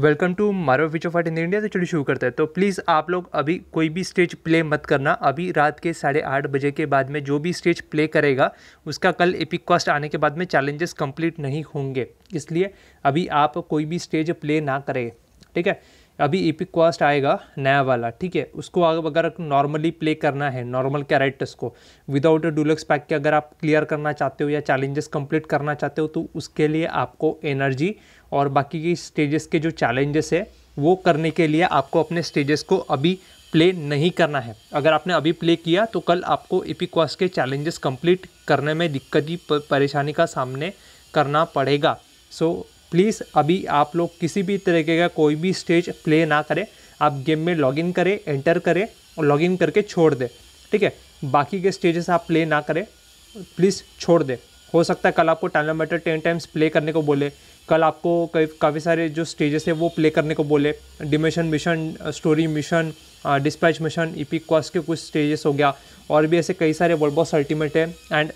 welcome to मारो विच ऑफ आर्ट इन इंडिया तो चलो शुरू करते हैं तो प्लीज़ आप लोग अभी कोई भी स्टेज प्ले मत करना अभी रात के साढ़े आठ बजे के बाद में जो भी स्टेज प्ले करेगा उसका कल एपिक कॉस्ट आने के बाद में चैलेंजेस कंप्लीट नहीं होंगे इसलिए अभी आप कोई भी स्टेज प्ले ना करें ठीक है अभी एपिक e क्वास्ट आएगा नया वाला ठीक है उसको अगर नॉर्मली प्ले करना है नॉर्मल कैरेक्टर्स को विदाउट डुलक्स पैक के अगर आप क्लियर करना चाहते हो या चैलेंजेस कंप्लीट करना चाहते हो तो उसके लिए आपको एनर्जी और बाकी के स्टेजेस के जो चैलेंजेस है वो करने के लिए आपको अपने स्टेजेस को अभी प्ले नहीं करना है अगर आपने अभी प्ले किया तो कल आपको एपिकवास e के चैलेंजेस कम्प्लीट करने में दिक्कत ही परेशानी का सामने करना पड़ेगा सो so, प्लीज़ अभी आप लोग किसी भी तरीके का कोई भी स्टेज प्ले ना करें आप गेम में लॉगिन करें एंटर करें और लॉगिन करके छोड़ दें ठीक है बाकी के स्टेजेस आप प्ले ना करें प्लीज़ छोड़ दें हो सकता है कल आपको टैनोमीटर टेन टाइम्स प्ले करने को बोले कल आपको कई काफ़ी सारे जो स्टेजेस है वो प्ले करने को बोले dimension mission story mission dispatch mission epic quest के कुछ स्टेजेस हो गया और भी ऐसे कई सारे वर्ल्ड बॉस अल्टीमेट है एंड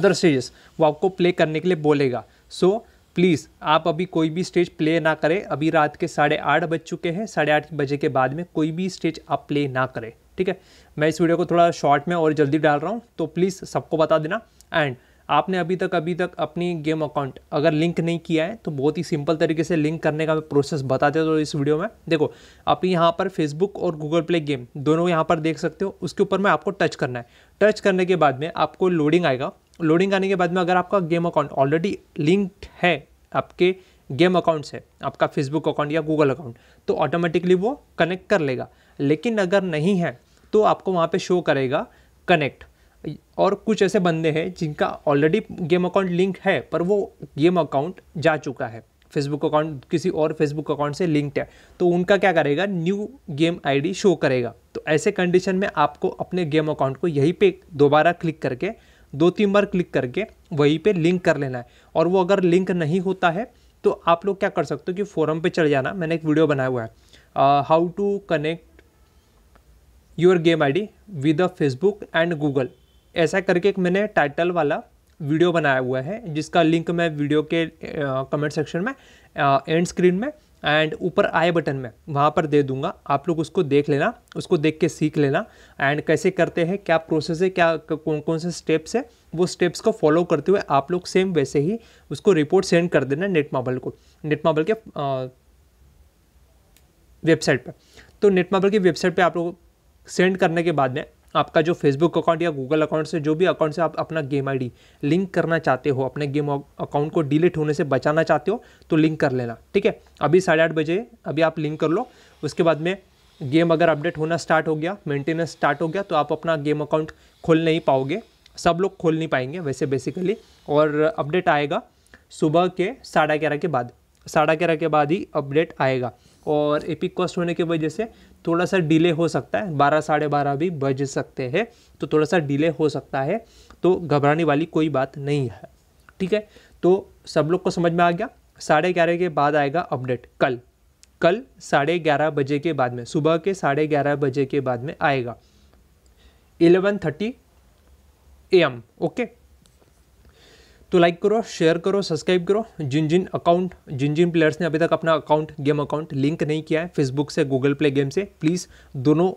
अदर स्टेजेस वो आपको प्ले करने के लिए बोलेगा सो so, प्लीज़ आप अभी कोई भी स्टेज प्ले ना करें अभी रात के साढ़े आठ बज चुके हैं साढ़े आठ बजे के बाद में कोई भी स्टेज आप प्ले ना करें ठीक है मैं इस वीडियो को थोड़ा शॉर्ट में और जल्दी डाल रहा हूँ तो प्लीज़ सबको बता देना एंड आपने अभी तक अभी तक अपनी गेम अकाउंट अगर लिंक नहीं किया है तो बहुत ही सिंपल तरीके से लिंक करने का प्रोसेस बताते तो इस वीडियो में देखो आप यहाँ पर फेसबुक और गूगल प्ले गेम दोनों यहाँ पर देख सकते हो उसके ऊपर में आपको टच करना है टच करने के बाद में आपको लोडिंग आएगा लोडिंग आने के बाद में अगर आपका गेम अकाउंट ऑलरेडी लिंक्ड है आपके गेम अकाउंट से आपका फेसबुक अकाउंट या गूगल अकाउंट तो ऑटोमेटिकली वो कनेक्ट कर लेगा लेकिन अगर नहीं है तो आपको वहाँ पे शो करेगा कनेक्ट और कुछ ऐसे बंदे हैं जिनका ऑलरेडी गेम अकाउंट लिंक है पर वो गेम अकाउंट जा चुका है फेसबुक अकाउंट किसी और फेसबुक अकाउंट से लिंक्ड है तो उनका क्या करेगा न्यू गेम आईडी शो करेगा तो ऐसे कंडीशन में आपको अपने गेम अकाउंट को यहीं पे दोबारा क्लिक करके दो तीन बार क्लिक करके वहीं पे लिंक कर लेना है और वो अगर लिंक नहीं होता है तो आप लोग क्या कर सकते हो कि फोरम पे चल जाना मैंने एक वीडियो बनाया हुआ है how to connect your game ID with a Facebook and Google ऐसा करके एक मैंने टाइटल वाला वीडियो बनाया हुआ है जिसका लिंक मैं वीडियो के कमेंट सेक्शन में एंड स्क्रीन में एंड ऊपर आए बटन में वहाँ पर दे दूंगा आप लोग उसको देख लेना उसको देख के सीख लेना एंड कैसे करते हैं क्या प्रोसेस है क्या कौन कौन से स्टेप्स है वो स्टेप्स को फॉलो करते हुए आप लोग सेम वैसे ही उसको रिपोर्ट सेंड कर देना नेट मॉबल को नेट मॉबल के वेबसाइट पर तो नेट मॉबल की वेबसाइट पर आप लोग सेंड करने के बाद में आपका जो फेसबुक अकाउंट या गूगल अकाउंट से जो भी अकाउंट से आप अपना गेम आईडी लिंक करना चाहते हो अपने गेम अकाउंट को डिलीट होने से बचाना चाहते हो तो लिंक कर लेना ठीक है अभी साढ़े आठ बजे अभी आप लिंक कर लो उसके बाद में गेम अगर अपडेट होना स्टार्ट हो गया मेंटेनेंस स्टार्ट हो गया तो आप अपना गेम अकाउंट खोल नहीं पाओगे सब लोग खोल नहीं पाएंगे वैसे बेसिकली और अपडेट आएगा सुबह के साढ़े ग्यारह के बाद साढ़े ग्यारह के बाद ही अपडेट आएगा और एपिक कॉस्ट होने की वजह से थोड़ा सा डिले हो सकता है बारह साढ़े बारह भी बज सकते हैं तो थोड़ा सा डिले हो सकता है तो घबराने वाली कोई बात नहीं है ठीक है तो सब लोग को समझ में आ गया साढ़े ग्यारह के बाद आएगा अपडेट कल कल साढ़े ग्यारह बजे के बाद में सुबह के साढ़े ग्यारह बजे के बाद में आएगा एलेवन थर्टी एम ओके तो लाइक करो शेयर करो सब्सक्राइब करो जिन जिन अकाउंट जिन जिन प्लेयर्स ने अभी तक अपना अकाउंट गेम अकाउंट लिंक नहीं किया है फेसबुक से गूगल प्ले गेम से प्लीज़ दोनों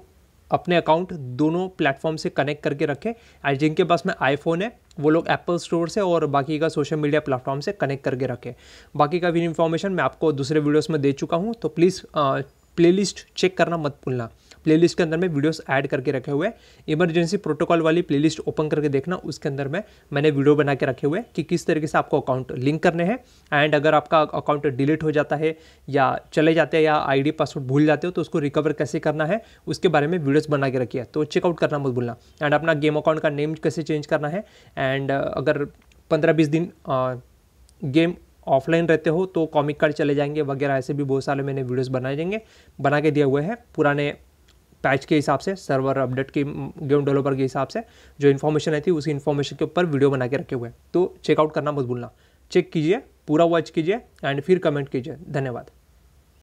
अपने अकाउंट दोनों प्लेटफॉर्म से कनेक्ट करके रखें एंड जिनके पास में आईफोन है वो लोग एप्पल स्टोर से और बाकी का सोशल मीडिया प्लेटफॉर्म से कनेक्ट करके रखें बाकी का भी इन्फॉर्मेशन मैं आपको दूसरे वीडियोस में दे चुका हूँ तो प्लीज़ प्लेलिस्ट चेक करना मत भूलना प्लेलिस्ट के अंदर में वीडियोस ऐड करके रखे हुए इमरजेंसी प्रोटोकॉल वाली प्लेलिस्ट ओपन करके देखना उसके अंदर में मैंने वीडियो बना के रखे हुए कि किस तरीके से आपको अकाउंट लिंक करने हैं एंड अगर आपका अकाउंट डिलीट हो जाता है या चले जाते हैं या आईडी पासवर्ड भूल जाते हो तो उसको रिकवर कैसे करना है उसके बारे में वीडियोज़ बना के रखी है तो चेकआउट करना मत भूलना एंड अपना गेम अकाउंट का नेम कैसे चेंज करना है एंड अगर पंद्रह बीस दिन गेम ऑफलाइन रहते हो तो कॉमिक कार्ड चले जाएंगे वगैरह ऐसे भी बहुत सारे मैंने वीडियोस बनाए जाएंगे बना के दिए हुए हैं पुराने पैच के हिसाब से सर्वर अपडेट के गेम डेवलपर के हिसाब से जो इन्फॉर्मेशन आई थी उसी इन्फॉर्मेशन के ऊपर वीडियो बना के रखे हुए हैं तो चेकआउट करना मत भूलना चेक कीजिए पूरा वॉच कीजिए एंड फिर कमेंट कीजिए धन्यवाद